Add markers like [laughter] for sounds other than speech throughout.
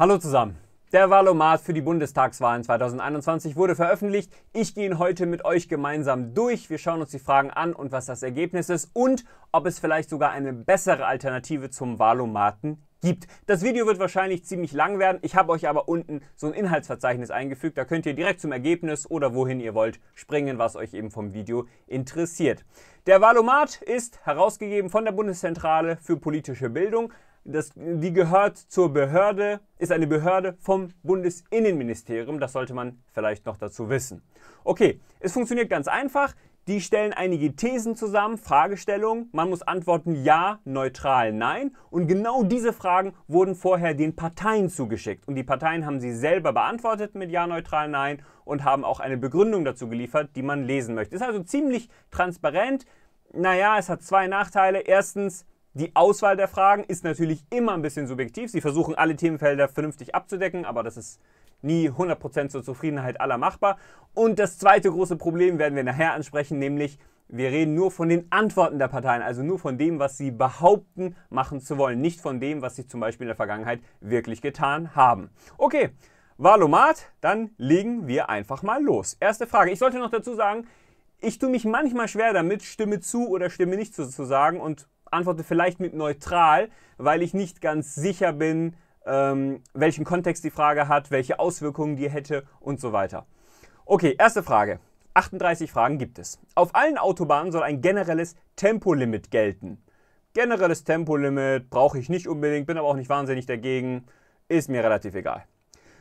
Hallo zusammen. Der Wahlomat für die Bundestagswahlen 2021 wurde veröffentlicht. Ich gehe ihn heute mit euch gemeinsam durch. Wir schauen uns die Fragen an und was das Ergebnis ist und ob es vielleicht sogar eine bessere Alternative zum Wahlomaten gibt. Das Video wird wahrscheinlich ziemlich lang werden. Ich habe euch aber unten so ein Inhaltsverzeichnis eingefügt. Da könnt ihr direkt zum Ergebnis oder wohin ihr wollt springen, was euch eben vom Video interessiert. Der Wahlomat ist herausgegeben von der Bundeszentrale für politische Bildung das, die gehört zur Behörde, ist eine Behörde vom Bundesinnenministerium. Das sollte man vielleicht noch dazu wissen. Okay, es funktioniert ganz einfach. Die stellen einige Thesen zusammen, Fragestellungen. Man muss antworten ja, neutral, nein. Und genau diese Fragen wurden vorher den Parteien zugeschickt. Und die Parteien haben sie selber beantwortet mit ja, neutral, nein und haben auch eine Begründung dazu geliefert, die man lesen möchte. Ist also ziemlich transparent. Naja, es hat zwei Nachteile. Erstens, die Auswahl der Fragen ist natürlich immer ein bisschen subjektiv. Sie versuchen alle Themenfelder vernünftig abzudecken, aber das ist nie 100% zur Zufriedenheit aller machbar. Und das zweite große Problem werden wir nachher ansprechen, nämlich wir reden nur von den Antworten der Parteien, also nur von dem, was sie behaupten machen zu wollen, nicht von dem, was sie zum Beispiel in der Vergangenheit wirklich getan haben. Okay, Wahlomat, dann legen wir einfach mal los. Erste Frage. Ich sollte noch dazu sagen, ich tue mich manchmal schwer damit, Stimme zu oder Stimme nicht zu, zu sagen und antworte vielleicht mit neutral, weil ich nicht ganz sicher bin, ähm, welchen Kontext die Frage hat, welche Auswirkungen die hätte und so weiter. Okay, erste Frage. 38 Fragen gibt es. Auf allen Autobahnen soll ein generelles Tempolimit gelten. Generelles Tempolimit brauche ich nicht unbedingt, bin aber auch nicht wahnsinnig dagegen, ist mir relativ egal.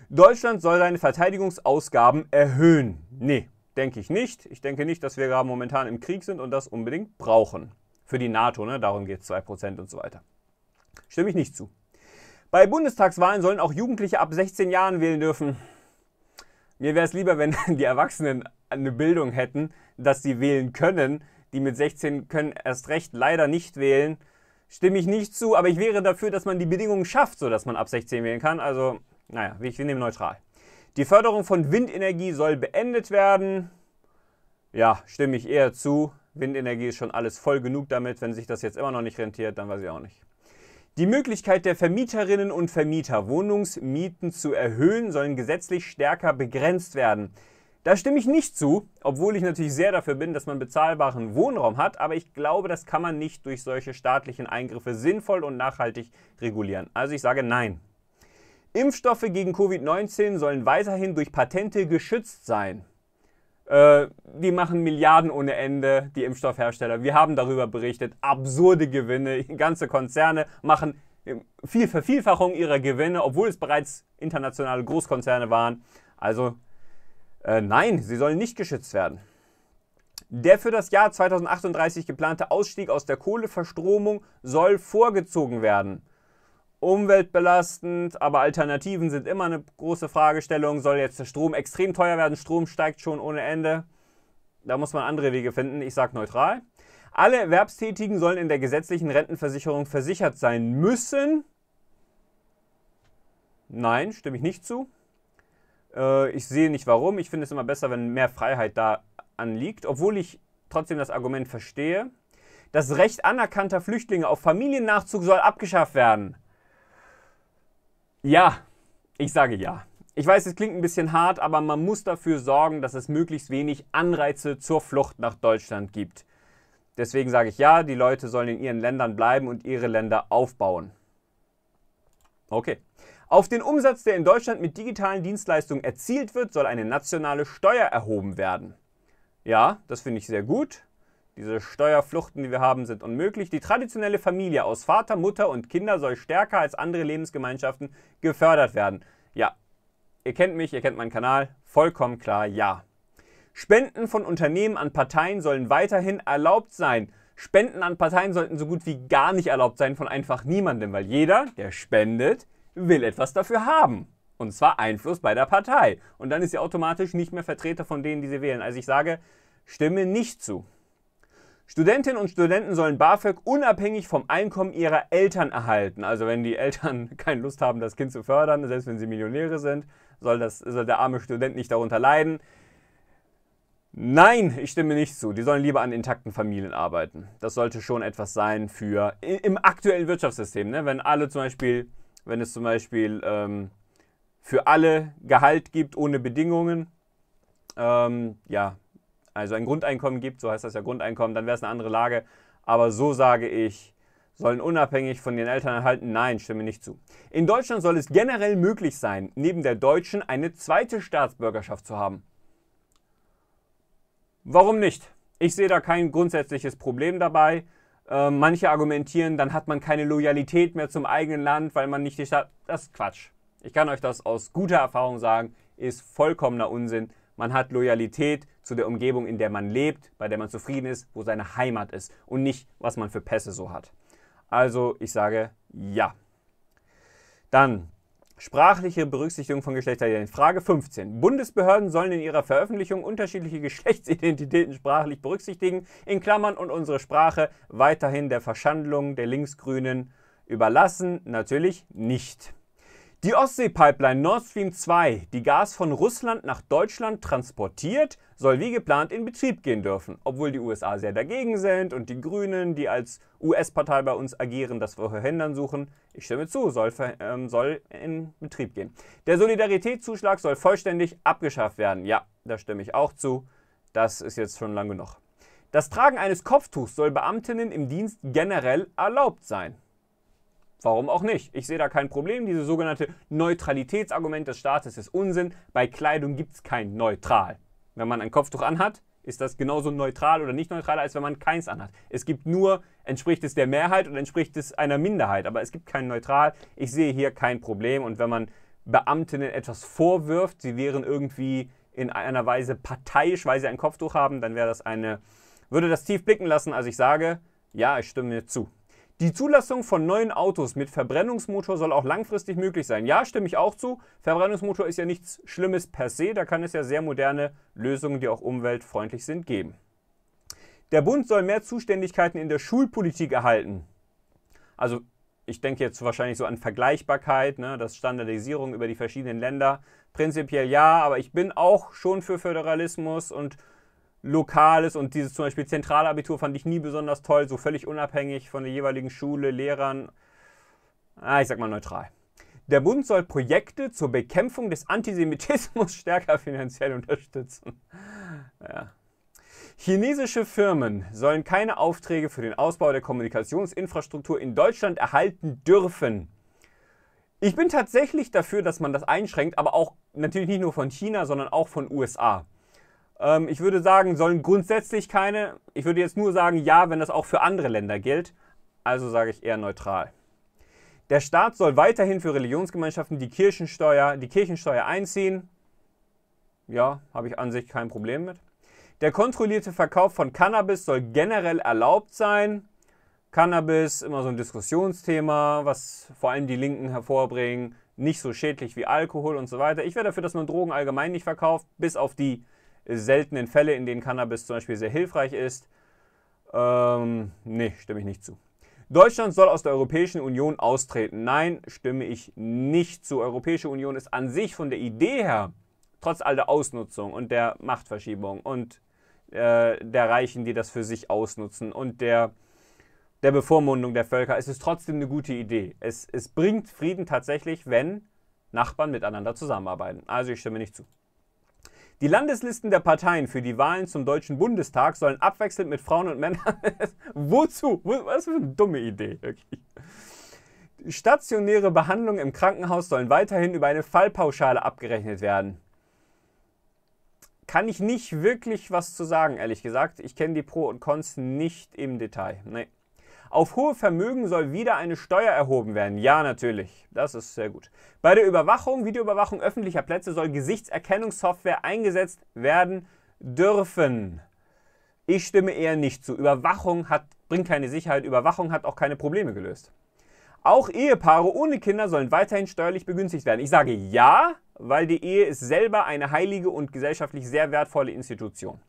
Deutschland soll seine Verteidigungsausgaben erhöhen. Nee, denke ich nicht. Ich denke nicht, dass wir gerade momentan im Krieg sind und das unbedingt brauchen für die NATO, ne? darum geht es, 2% und so weiter. Stimme ich nicht zu. Bei Bundestagswahlen sollen auch Jugendliche ab 16 Jahren wählen dürfen. Mir wäre es lieber, wenn [laughs] die Erwachsenen eine Bildung hätten, dass sie wählen können. Die mit 16 können erst recht leider nicht wählen. Stimme ich nicht zu, aber ich wäre dafür, dass man die Bedingungen schafft, sodass man ab 16 wählen kann. Also, naja, ich nehme neutral. Die Förderung von Windenergie soll beendet werden. Ja, stimme ich eher zu. Windenergie ist schon alles voll genug damit. Wenn sich das jetzt immer noch nicht rentiert, dann weiß ich auch nicht. Die Möglichkeit der Vermieterinnen und Vermieter, Wohnungsmieten zu erhöhen, sollen gesetzlich stärker begrenzt werden. Da stimme ich nicht zu, obwohl ich natürlich sehr dafür bin, dass man bezahlbaren Wohnraum hat, aber ich glaube, das kann man nicht durch solche staatlichen Eingriffe sinnvoll und nachhaltig regulieren. Also ich sage nein. Impfstoffe gegen Covid-19 sollen weiterhin durch Patente geschützt sein die äh, machen Milliarden ohne Ende, die Impfstoffhersteller. Wir haben darüber berichtet. Absurde Gewinne. [laughs] Ganze Konzerne machen ähm, viel Vervielfachung ihrer Gewinne, obwohl es bereits internationale Großkonzerne waren. Also äh, nein, sie sollen nicht geschützt werden. Der für das Jahr 2038 geplante Ausstieg aus der Kohleverstromung soll vorgezogen werden umweltbelastend, aber Alternativen sind immer eine große Fragestellung. Soll jetzt der Strom extrem teuer werden? Strom steigt schon ohne Ende. Da muss man andere Wege finden. Ich sage neutral. Alle Erwerbstätigen sollen in der gesetzlichen Rentenversicherung versichert sein müssen. Nein, stimme ich nicht zu. Äh, ich sehe nicht warum. Ich finde es immer besser, wenn mehr Freiheit da anliegt, obwohl ich trotzdem das Argument verstehe. Das Recht anerkannter Flüchtlinge auf Familiennachzug soll abgeschafft werden. Ja, ich sage ja. Ich weiß, es klingt ein bisschen hart, aber man muss dafür sorgen, dass es möglichst wenig Anreize zur Flucht nach Deutschland gibt. Deswegen sage ich ja, die Leute sollen in ihren Ländern bleiben und ihre Länder aufbauen. Okay. Auf den Umsatz, der in Deutschland mit digitalen Dienstleistungen erzielt wird, soll eine nationale Steuer erhoben werden. Ja, das finde ich sehr gut. Diese Steuerfluchten, die wir haben, sind unmöglich. Die traditionelle Familie aus Vater, Mutter und Kinder soll stärker als andere Lebensgemeinschaften gefördert werden. Ja, ihr kennt mich, ihr kennt meinen Kanal. Vollkommen klar, ja. Spenden von Unternehmen an Parteien sollen weiterhin erlaubt sein. Spenden an Parteien sollten so gut wie gar nicht erlaubt sein von einfach niemandem, weil jeder, der spendet, will etwas dafür haben. Und zwar Einfluss bei der Partei. Und dann ist sie automatisch nicht mehr Vertreter von denen, die sie wählen. Also ich sage, stimme nicht zu. Studentinnen und Studenten sollen BAföG unabhängig vom Einkommen ihrer Eltern erhalten. Also wenn die Eltern [laughs] keine Lust haben, das Kind zu fördern, selbst wenn sie Millionäre sind, soll, das, soll der arme Student nicht darunter leiden. Nein, ich stimme nicht zu. Die sollen lieber an intakten Familien arbeiten. Das sollte schon etwas sein für im aktuellen Wirtschaftssystem. Ne? Wenn alle zum Beispiel, wenn es zum Beispiel ähm, für alle Gehalt gibt ohne Bedingungen, ähm, ja, also ein Grundeinkommen gibt, so heißt das ja Grundeinkommen, dann wäre es eine andere Lage. Aber so sage ich, sollen unabhängig von den Eltern erhalten? Nein, stimme nicht zu. In Deutschland soll es generell möglich sein, neben der deutschen eine zweite Staatsbürgerschaft zu haben. Warum nicht? Ich sehe da kein grundsätzliches Problem dabei. Äh, manche argumentieren, dann hat man keine Loyalität mehr zum eigenen Land, weil man nicht die Staat. Das ist Quatsch. Ich kann euch das aus guter Erfahrung sagen, ist vollkommener Unsinn. Man hat Loyalität zu der Umgebung, in der man lebt, bei der man zufrieden ist, wo seine Heimat ist und nicht, was man für Pässe so hat. Also ich sage ja. Dann sprachliche Berücksichtigung von Geschlechtsidentitäten. Frage 15. Bundesbehörden sollen in ihrer Veröffentlichung unterschiedliche [laughs] Geschlechtsidentitäten sprachlich berücksichtigen, in Klammern und unsere Sprache weiterhin der Verschandlung der Linksgrünen überlassen? Natürlich nicht. Die Ostsee-Pipeline Nord Stream 2, die Gas von Russland nach Deutschland transportiert, soll wie geplant in Betrieb gehen dürfen, obwohl die USA sehr dagegen sind und die Grünen, die als US-Partei bei uns agieren, das verhindern suchen. Ich stimme zu, soll, ähm, soll in Betrieb gehen. Der Solidaritätszuschlag soll vollständig abgeschafft werden. Ja, da stimme ich auch zu. Das ist jetzt schon lange genug. Das Tragen eines Kopftuchs soll Beamtinnen im Dienst generell erlaubt sein. Warum auch nicht? Ich sehe da kein Problem. Dieses sogenannte Neutralitätsargument des Staates ist Unsinn. Bei Kleidung gibt es kein Neutral. Wenn man ein Kopftuch anhat, ist das genauso neutral oder nicht neutral, als wenn man keins anhat. Es gibt nur, entspricht es der Mehrheit und entspricht es einer Minderheit, aber es gibt kein Neutral. Ich sehe hier kein Problem und wenn man Beamtinnen etwas vorwirft, sie wären irgendwie in einer Weise parteiisch, weil sie ein Kopftuch haben, dann wäre das eine, würde das tief blicken lassen. Also ich sage, ja, ich stimme mir zu. Die Zulassung von neuen Autos mit Verbrennungsmotor soll auch langfristig möglich sein. Ja, stimme ich auch zu. Verbrennungsmotor ist ja nichts Schlimmes per se. Da kann es ja sehr moderne Lösungen, die auch umweltfreundlich sind, geben. Der Bund soll mehr Zuständigkeiten in der Schulpolitik erhalten. Also ich denke jetzt wahrscheinlich so an Vergleichbarkeit, ne, das Standardisierung über die verschiedenen Länder. Prinzipiell ja, aber ich bin auch schon für Föderalismus und Lokales und dieses zum Beispiel Zentralabitur fand ich nie besonders toll, so völlig unabhängig von der jeweiligen Schule, Lehrern. Ah, ich sag mal neutral. Der Bund soll Projekte zur Bekämpfung des Antisemitismus [laughs] stärker finanziell unterstützen. Ja. Chinesische Firmen sollen keine Aufträge für den Ausbau der Kommunikationsinfrastruktur in Deutschland erhalten dürfen. Ich bin tatsächlich dafür, dass man das einschränkt, aber auch natürlich nicht nur von China, sondern auch von USA. Ähm, ich würde sagen, sollen grundsätzlich keine. Ich würde jetzt nur sagen, ja, wenn das auch für andere Länder gilt. Also sage ich eher neutral. Der Staat soll weiterhin für Religionsgemeinschaften die Kirchensteuer, die Kirchensteuer einziehen. Ja, habe ich an sich kein Problem mit. Der kontrollierte Verkauf von Cannabis soll generell erlaubt sein. Cannabis, immer so ein Diskussionsthema, was vor allem die Linken hervorbringen. Nicht so schädlich wie Alkohol und so weiter. Ich wäre dafür, dass man Drogen allgemein nicht verkauft, bis auf die seltenen Fälle, in denen Cannabis zum Beispiel sehr hilfreich ist. Ähm, nee, stimme ich nicht zu. Deutschland soll aus der Europäischen Union austreten. Nein, stimme ich nicht zu. Europäische Union ist an sich von der Idee her, trotz all der Ausnutzung und der Machtverschiebung und äh, der Reichen, die das für sich ausnutzen und der, der Bevormundung der Völker, ist es trotzdem eine gute Idee. Es, es bringt Frieden tatsächlich, wenn Nachbarn miteinander zusammenarbeiten. Also ich stimme nicht zu. Die Landeslisten der Parteien für die Wahlen zum Deutschen Bundestag sollen abwechselnd mit Frauen und Männern. [laughs] Wozu? Was für eine dumme Idee, wirklich. Stationäre Behandlungen im Krankenhaus sollen weiterhin über eine Fallpauschale abgerechnet werden. Kann ich nicht wirklich was zu sagen, ehrlich gesagt. Ich kenne die Pro und Cons nicht im Detail. Nee. Auf hohe Vermögen soll wieder eine Steuer erhoben werden. Ja, natürlich. Das ist sehr gut. Bei der Überwachung, Videoüberwachung öffentlicher Plätze soll Gesichtserkennungssoftware eingesetzt werden dürfen. Ich stimme eher nicht zu. Überwachung hat, bringt keine Sicherheit. Überwachung hat auch keine Probleme gelöst. Auch Ehepaare ohne Kinder sollen weiterhin steuerlich begünstigt werden. Ich sage ja, weil die Ehe ist selber eine heilige und gesellschaftlich sehr wertvolle Institution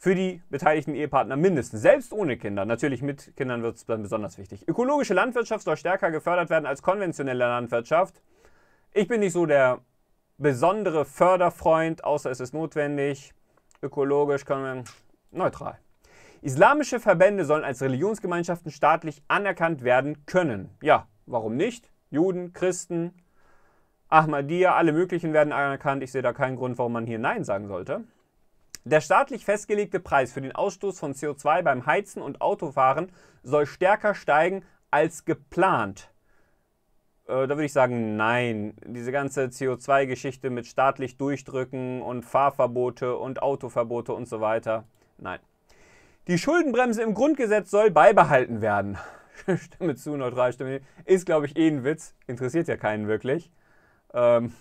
für die beteiligten Ehepartner mindestens, selbst ohne Kinder. Natürlich mit Kindern wird es dann besonders wichtig. Ökologische Landwirtschaft soll stärker gefördert werden als konventionelle Landwirtschaft. Ich bin nicht so der besondere Förderfreund, außer es ist notwendig. Ökologisch können wir neutral. Islamische Verbände sollen als Religionsgemeinschaften staatlich anerkannt werden können. Ja, warum nicht? Juden, Christen, Ahmadiyya, alle möglichen werden anerkannt. Ich sehe da keinen Grund, warum man hier Nein sagen sollte. Der staatlich festgelegte Preis für den Ausstoß von CO2 beim Heizen und Autofahren soll stärker steigen als geplant. Äh, da würde ich sagen, nein. Diese ganze CO2-Geschichte mit staatlich durchdrücken und Fahrverbote und Autoverbote und so weiter. Nein. Die Schuldenbremse im Grundgesetz soll beibehalten werden. [laughs] Stimme zu, neutral, Stimme Ist, glaube ich, eh ein Witz. Interessiert ja keinen wirklich. Ähm,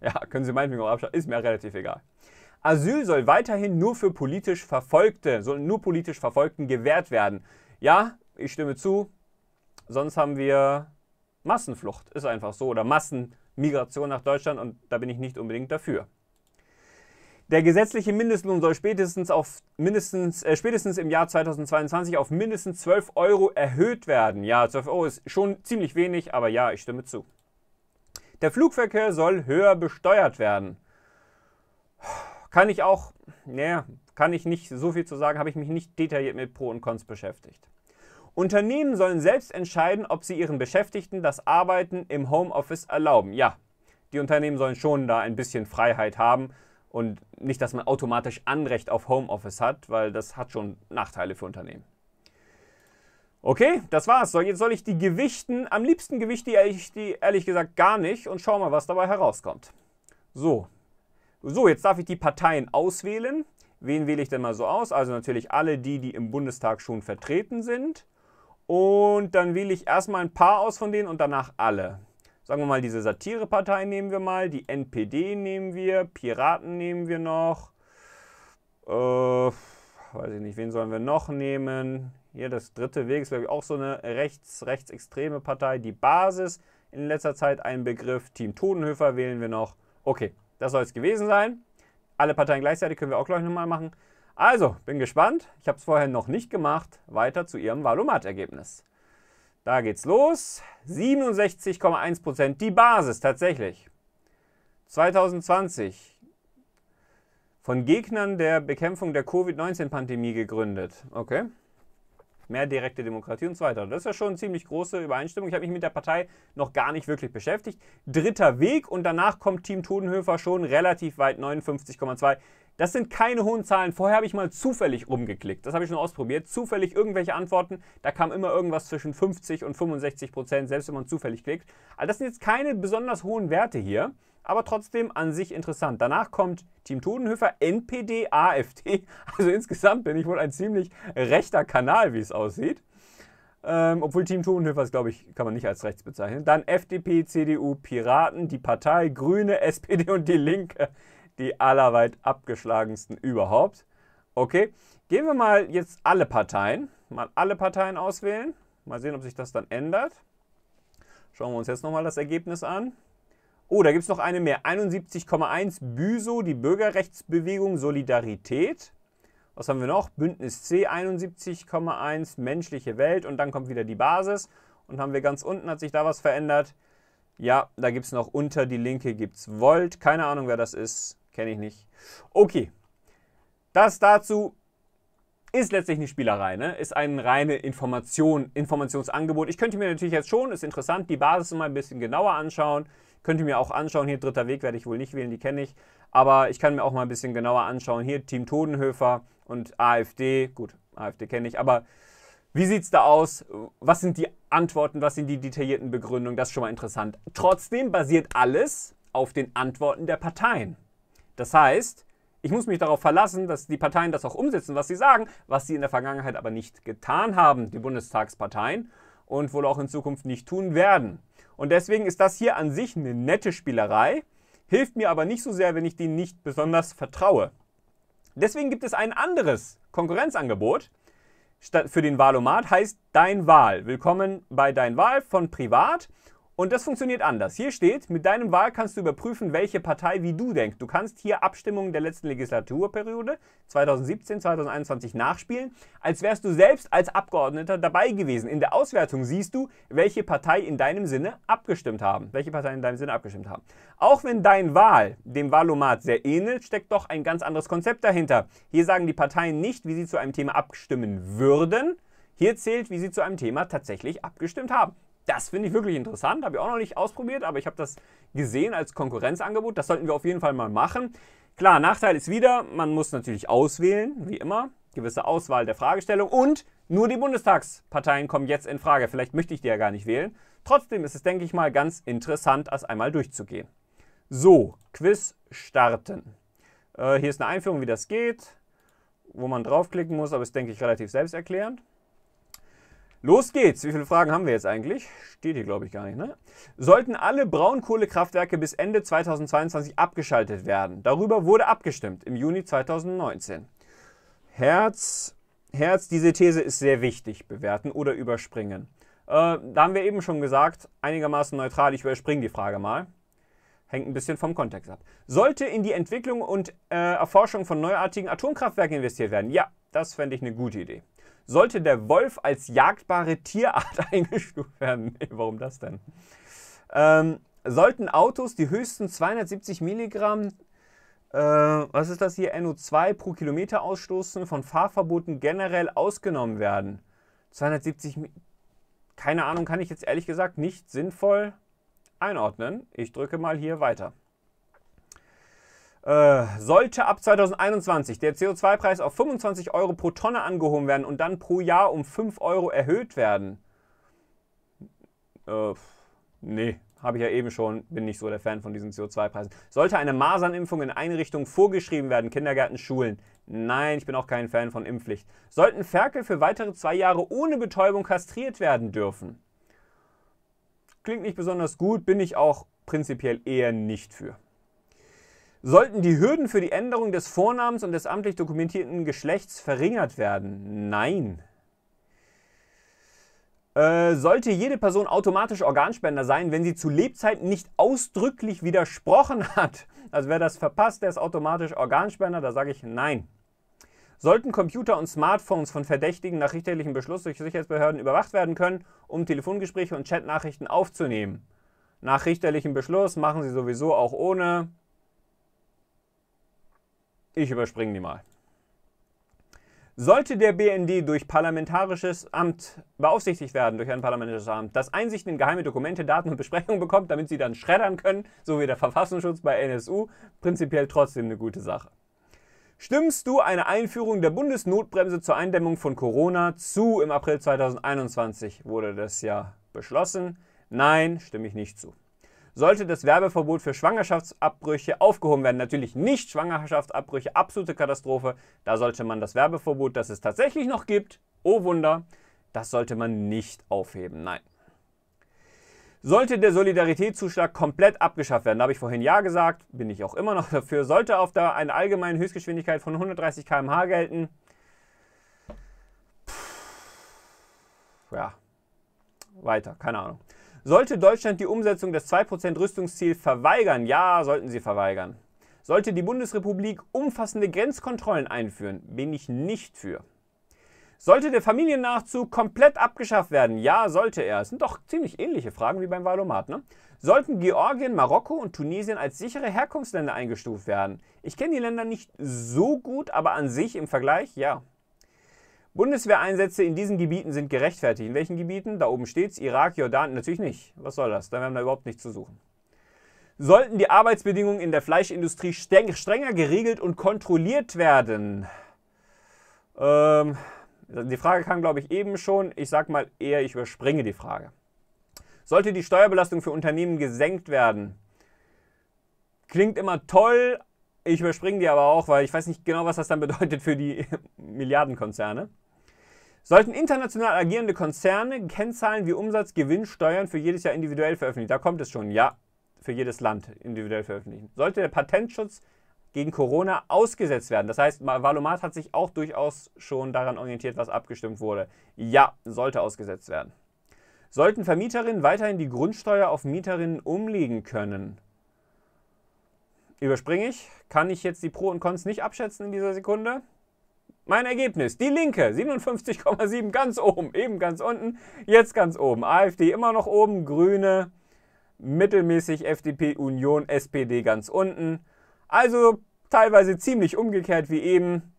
ja, können Sie meinetwegen auch abschalten. Ist mir relativ egal. Asyl soll weiterhin nur für politisch Verfolgte, soll nur politisch Verfolgten gewährt werden. Ja, ich stimme zu, sonst haben wir Massenflucht, ist einfach so, oder Massenmigration nach Deutschland und da bin ich nicht unbedingt dafür. Der gesetzliche Mindestlohn soll spätestens, auf mindestens, äh, spätestens im Jahr 2022 auf mindestens 12 Euro erhöht werden. Ja, 12 Euro ist schon ziemlich wenig, aber ja, ich stimme zu. Der Flugverkehr soll höher besteuert werden. Kann ich auch, naja, kann ich nicht so viel zu sagen, habe ich mich nicht detailliert mit Pro und Cons beschäftigt. Unternehmen sollen selbst entscheiden, ob sie ihren Beschäftigten das Arbeiten im Homeoffice erlauben. Ja, die Unternehmen sollen schon da ein bisschen Freiheit haben und nicht, dass man automatisch Anrecht auf Homeoffice hat, weil das hat schon Nachteile für Unternehmen. Okay, das war's. So, jetzt soll ich die gewichten. Am liebsten gewichte ich die ehrlich gesagt gar nicht und schau mal, was dabei herauskommt. So, so, jetzt darf ich die Parteien auswählen. Wen wähle ich denn mal so aus? Also natürlich alle die, die im Bundestag schon vertreten sind. Und dann wähle ich erstmal ein paar aus von denen und danach alle. Sagen wir mal, diese Satirepartei nehmen wir mal, die NPD nehmen wir, Piraten nehmen wir noch. Äh, weiß ich nicht, wen sollen wir noch nehmen? Hier das dritte Weg ist, glaube ich, auch so eine rechts, rechtsextreme Partei. Die Basis in letzter Zeit ein Begriff. Team Todenhöfer wählen wir noch. Okay, das soll es gewesen sein. Alle Parteien gleichzeitig können wir auch gleich nochmal machen. Also, bin gespannt. Ich habe es vorher noch nicht gemacht. Weiter zu Ihrem Valomat-Ergebnis. Da geht's los. 67,1%, Prozent, die Basis tatsächlich. 2020 von Gegnern der Bekämpfung der Covid-19-Pandemie gegründet. Okay mehr direkte Demokratie und so weiter. Das ist ja schon eine ziemlich große Übereinstimmung. Ich habe mich mit der Partei noch gar nicht wirklich beschäftigt. Dritter Weg und danach kommt Team Todenhöfer schon relativ weit, 59,2. Das sind keine hohen Zahlen. Vorher habe ich mal zufällig rumgeklickt. Das habe ich schon ausprobiert. Zufällig irgendwelche Antworten. Da kam immer irgendwas zwischen 50 und 65 Prozent, selbst wenn man zufällig klickt. Also das sind jetzt keine besonders hohen Werte hier, aber trotzdem an sich interessant. Danach kommt Team Todenhöfer, NPD, AfD. [laughs] Also insgesamt bin ich wohl ein ziemlich rechter Kanal, wie es aussieht. Ähm, obwohl Team Todenhöfer glaube ich, kann man nicht als rechts bezeichnen. Dann FDP, CDU, Piraten, die Partei, Grüne, SPD und die Linke die allerweit abgeschlagensten überhaupt. Okay, gehen wir mal jetzt alle Parteien, mal alle Parteien auswählen, mal sehen, ob sich das dann ändert. Schauen wir uns jetzt nochmal das Ergebnis an. Oh, da gibt es noch eine mehr. 71,1 Büso, die Bürgerrechtsbewegung Solidarität. Was haben wir noch? Bündnis C 71,1, menschliche Welt. Und dann kommt wieder die Basis. Und haben wir ganz unten, hat sich da was verändert? Ja, da gibt es noch unter die Linke gibt es Volt. Keine Ahnung, wer das ist. Kenne ich nicht. Okay. Das dazu ist letztlich eine Spielerei, ne? ist ein reines Information, Informationsangebot. Ich könnte mir natürlich jetzt schon, ist interessant, die Basis mal ein bisschen genauer anschauen. Könnte mir auch anschauen, hier dritter Weg werde ich wohl nicht wählen, die kenne ich. Aber ich kann mir auch mal ein bisschen genauer anschauen, hier Team Todenhöfer und AfD. Gut, AfD kenne ich, aber wie sieht es da aus? Was sind die Antworten, was sind die detaillierten Begründungen? Das ist schon mal interessant. Trotzdem basiert alles auf den Antworten der Parteien. Das heißt, ich muss mich darauf verlassen, dass die Parteien das auch umsetzen, was sie sagen, was sie in der Vergangenheit aber nicht getan haben, die Bundestagsparteien, und wohl auch in Zukunft nicht tun werden. Und deswegen ist das hier an sich eine nette Spielerei, hilft mir aber nicht so sehr, wenn ich denen nicht besonders vertraue. Deswegen gibt es ein anderes Konkurrenzangebot für den Wahlomat, heißt Dein Wahl. Willkommen bei Dein Wahl von Privat. Und das funktioniert anders. Hier steht, mit deinem Wahl kannst du überprüfen, welche Partei wie du denkt. Du kannst hier Abstimmungen der letzten Legislaturperiode 2017, 2021 nachspielen, als wärst du selbst als Abgeordneter dabei gewesen. In der Auswertung siehst du, welche Partei in deinem Sinne abgestimmt haben. Welche Parteien in deinem Sinne abgestimmt haben. Auch wenn dein Wahl dem Wahlomat sehr ähnelt, steckt doch ein ganz anderes Konzept dahinter. Hier sagen die Parteien nicht, wie sie zu einem Thema abstimmen würden. Hier zählt, wie sie zu einem Thema tatsächlich abgestimmt haben. Das finde ich wirklich interessant, habe ich auch noch nicht ausprobiert, aber ich habe das gesehen als Konkurrenzangebot. Das sollten wir auf jeden Fall mal machen. Klar, Nachteil ist wieder, man muss natürlich auswählen, wie immer, gewisse Auswahl der Fragestellung und nur die Bundestagsparteien kommen jetzt in Frage. Vielleicht möchte ich die ja gar nicht wählen. Trotzdem ist es, denke ich mal, ganz interessant, das einmal durchzugehen. So, Quiz starten. Äh, hier ist eine Einführung, wie das geht, wo man draufklicken muss, aber ist, denke ich, relativ selbsterklärend. Los geht's. Wie viele Fragen haben wir jetzt eigentlich? Steht hier, glaube ich, gar nicht. Ne? Sollten alle Braunkohlekraftwerke bis Ende 2022 abgeschaltet werden? Darüber wurde abgestimmt im Juni 2019. Herz, Herz, diese These ist sehr wichtig. Bewerten oder überspringen. Äh, da haben wir eben schon gesagt, einigermaßen neutral. Ich überspringe die Frage mal. Hängt ein bisschen vom Kontext ab. Sollte in die Entwicklung und äh, Erforschung von neuartigen Atomkraftwerken investiert werden? Ja, das fände ich eine gute Idee sollte der Wolf als jagdbare Tierart [laughs] eingestuft werden. Nee, warum das denn? Ähm, sollten Autos die höchsten 270 Milligramm, äh, was ist das hier, NO2 pro Kilometer ausstoßen, von Fahrverboten generell ausgenommen werden? 270, keine Ahnung, kann ich jetzt ehrlich gesagt nicht sinnvoll einordnen. Ich drücke mal hier weiter. Äh, sollte ab 2021 der CO2-Preis auf 25 Euro pro Tonne angehoben werden und dann pro Jahr um 5 Euro erhöht werden? Äh, nee, habe ich ja eben schon, bin nicht so der Fan von diesen CO2-Preisen. Sollte eine Masernimpfung in Einrichtungen vorgeschrieben werden, Kindergärten, Schulen? Nein, ich bin auch kein Fan von Impfpflicht. Sollten Ferkel für weitere zwei Jahre ohne Betäubung kastriert werden dürfen? Klingt nicht besonders gut, bin ich auch prinzipiell eher nicht für. Sollten die Hürden für die Änderung des Vornamens und des amtlich dokumentierten Geschlechts verringert werden? Nein. Äh, sollte jede Person automatisch Organspender sein, wenn sie zu Lebzeiten nicht ausdrücklich widersprochen hat? Also wer das verpasst, der ist automatisch Organspender, da sage ich nein. Sollten Computer und Smartphones von Verdächtigen nach richterlichem Beschluss durch Sicherheitsbehörden überwacht werden können, um Telefongespräche und Chatnachrichten aufzunehmen? Nach richterlichem Beschluss machen sie sowieso auch ohne. Ich überspringe die mal. Sollte der BND durch parlamentarisches Amt beaufsichtigt werden, durch ein parlamentarisches Amt, das Einsicht in geheime Dokumente, Daten und Besprechungen bekommt, damit sie dann schreddern können, so wie der Verfassungsschutz bei NSU, prinzipiell trotzdem eine gute Sache. Stimmst du eine Einführung der Bundesnotbremse zur Eindämmung von Corona zu? Im April 2021 wurde das ja beschlossen. Nein, stimme ich nicht zu sollte das Werbeverbot für Schwangerschaftsabbrüche aufgehoben werden. Natürlich nicht Schwangerschaftsabbrüche, absolute Katastrophe. Da sollte man das Werbeverbot, das es tatsächlich noch gibt, oh Wunder, das sollte man nicht aufheben. Nein. Sollte der Solidaritätszuschlag komplett abgeschafft werden, da habe ich vorhin ja gesagt, bin ich auch immer noch [laughs] dafür, sollte auf der eine allgemeine Höchstgeschwindigkeit von 130 km/h gelten. Puh. ja, weiter, keine Ahnung. Sollte Deutschland die Umsetzung des 2% Rüstungsziels verweigern? Ja, sollten sie verweigern. Sollte die Bundesrepublik umfassende Grenzkontrollen einführen? Bin ich nicht für. Sollte der Familiennachzug komplett abgeschafft werden? Ja, sollte er. Es sind doch ziemlich ähnliche Fragen wie beim Wahlomat, ne? Sollten Georgien, Marokko und Tunesien als sichere Herkunftsländer eingestuft werden? Ich kenne die Länder nicht so gut, aber an sich im Vergleich ja. Bundeswehreinsätze in diesen Gebieten sind gerechtfertigt. In welchen Gebieten? Da oben steht es, Irak, Jordan, natürlich nicht. Was soll das? Da werden wir überhaupt nichts zu suchen. Sollten die Arbeitsbedingungen in der Fleischindustrie streng, strenger geregelt und kontrolliert werden? Ähm, die Frage kam, glaube ich, eben schon. Ich sage mal eher, ich überspringe die Frage. Sollte die Steuerbelastung für Unternehmen gesenkt werden? Klingt immer toll. Ich überspringe die aber auch, weil ich weiß nicht genau, was das dann bedeutet für die [laughs] Milliardenkonzerne. Sollten international agierende Konzerne Kennzahlen wie Umsatz, Gewinn, Steuern für jedes Jahr individuell veröffentlichen? Da kommt es schon, ja, für jedes Land individuell veröffentlichen. Sollte der Patentschutz gegen Corona ausgesetzt werden? Das heißt, Valomat hat sich auch durchaus schon daran orientiert, was abgestimmt wurde. Ja, sollte ausgesetzt werden. Sollten Vermieterinnen weiterhin die Grundsteuer auf Mieterinnen umlegen können? Überspringe ich, kann ich jetzt die Pro und Cons nicht abschätzen in dieser Sekunde mein Ergebnis. Die Linke, 57,7 ganz oben, eben ganz unten, jetzt ganz oben. AfD immer noch oben, Grüne mittelmäßig, FDP, Union, SPD ganz unten. Also teilweise ziemlich umgekehrt wie eben.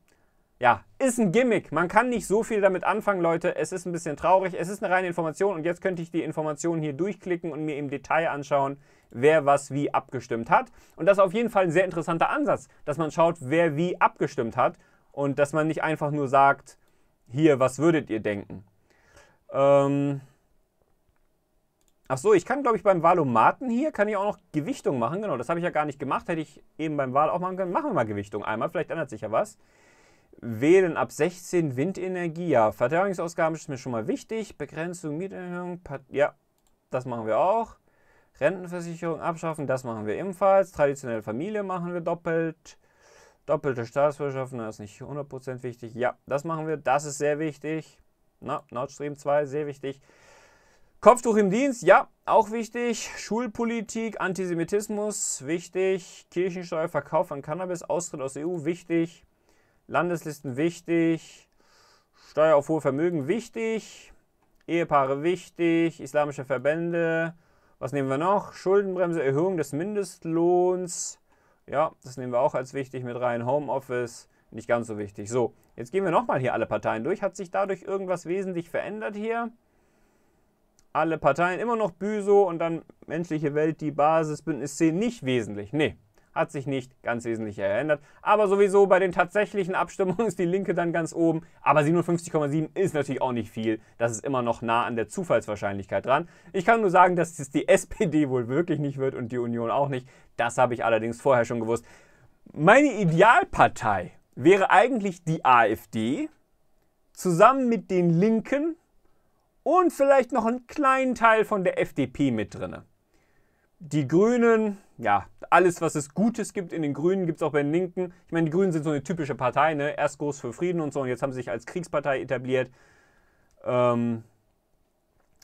Ja, ist ein Gimmick. Man kann nicht so viel damit anfangen, Leute. Es ist ein bisschen traurig. Es ist eine reine Information und jetzt könnte ich die Informationen hier durchklicken und mir im Detail anschauen, wer was wie abgestimmt hat. Und das ist auf jeden Fall ein sehr interessanter Ansatz, dass man schaut, wer wie abgestimmt hat und dass man nicht einfach nur sagt, hier, was würdet ihr denken? Ähm Ach so, ich kann, glaube ich, beim Wahlomaten hier, kann ich auch noch Gewichtung machen. Genau, das habe ich ja gar nicht gemacht. Hätte ich eben beim Wahl auch machen können. Machen wir mal Gewichtung einmal, vielleicht ändert sich ja was. Wählen ab 16 Windenergie. Ja, Verteidigungsausgaben ist mir schon mal wichtig. Begrenzung, Mieterhöhung, ja, das machen wir auch. Rentenversicherung abschaffen, das machen wir ebenfalls. Traditionelle Familie machen wir doppelt. Doppelte Staatsbürgerschaften, das ist nicht 100% wichtig. Ja, das machen wir, das ist sehr wichtig. Na, Nord Stream 2, sehr wichtig. Kopftuch im Dienst, ja, auch wichtig. Schulpolitik, Antisemitismus, wichtig. Kirchensteuer, Verkauf an Cannabis, Austritt aus der EU, wichtig. Landeslisten, wichtig. Steuer auf hohe Vermögen, wichtig. Ehepaare, wichtig. Islamische Verbände. Was nehmen wir noch? Schuldenbremse, Erhöhung des Mindestlohns. Ja, das nehmen wir auch als wichtig mit rein. Homeoffice, nicht ganz so wichtig. So, jetzt gehen wir nochmal hier alle Parteien durch. Hat sich dadurch irgendwas wesentlich verändert hier? Alle Parteien, immer noch Büso und dann menschliche Welt, die Basis, Bündnis 10, nicht wesentlich. Nee, hat sich nicht ganz wesentlich geändert. Aber sowieso bei den tatsächlichen Abstimmungen [laughs] ist die Linke dann ganz oben. Aber 57,7 ist natürlich auch nicht viel. Das ist immer noch nah an der Zufallswahrscheinlichkeit dran. Ich kann nur sagen, dass es die SPD [laughs] wohl wirklich nicht wird und die Union auch nicht. Das habe ich allerdings vorher schon gewusst. Meine Idealpartei wäre eigentlich die AfD zusammen mit den Linken und vielleicht noch einen kleinen Teil von der FDP mit drinne die Grünen, ja, alles, was es Gutes gibt in den Grünen, gibt es auch bei den Linken. Ich meine, die Grünen sind so eine typische Partei, ne? Erst groß für Frieden und so, und jetzt haben sie sich als Kriegspartei etabliert. Ähm,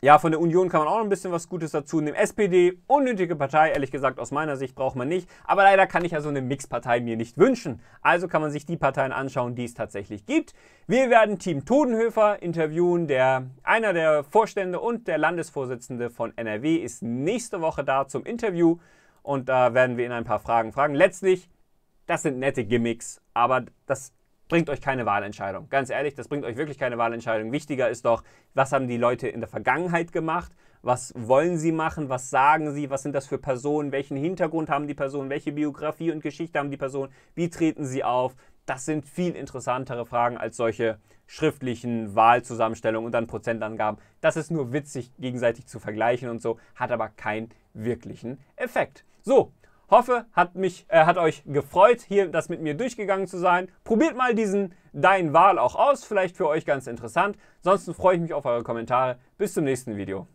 ja, von der Union kann man auch noch ein bisschen was Gutes dazu nehmen. SPD, unnötige Partei, ehrlich gesagt, aus meiner Sicht braucht man nicht. Aber leider kann ich ja so eine Mixpartei mir nicht wünschen. Also kann man sich die Parteien anschauen, die es tatsächlich gibt. Wir werden Team Todenhöfer interviewen. Der, einer der Vorstände und der Landesvorsitzende von NRW ist nächste Woche da zum Interview. Und da werden wir ihn ein paar Fragen fragen. Letztlich, das sind nette Gimmicks, aber das bringt euch keine Wahlentscheidung. Ganz ehrlich, das bringt euch wirklich keine Wahlentscheidung. Wichtiger ist doch, was haben die Leute in der Vergangenheit gemacht? Was wollen sie machen? Was sagen sie? Was sind das für Personen? Welchen Hintergrund haben die Personen? Welche Biografie und Geschichte haben die Personen? Wie treten sie auf? Das sind viel interessantere Fragen als solche schriftlichen Wahlzusammenstellungen und dann Prozentangaben. Das ist nur witzig gegenseitig zu vergleichen und so, hat aber keinen wirklichen Effekt. So, Hoffe, hat, mich, äh, hat euch gefreut, hier das mit mir durchgegangen zu sein. Probiert mal diesen Dein Wahl auch aus, vielleicht für euch ganz interessant. Ansonsten freue ich mich auf eure Kommentare. Bis zum nächsten Video.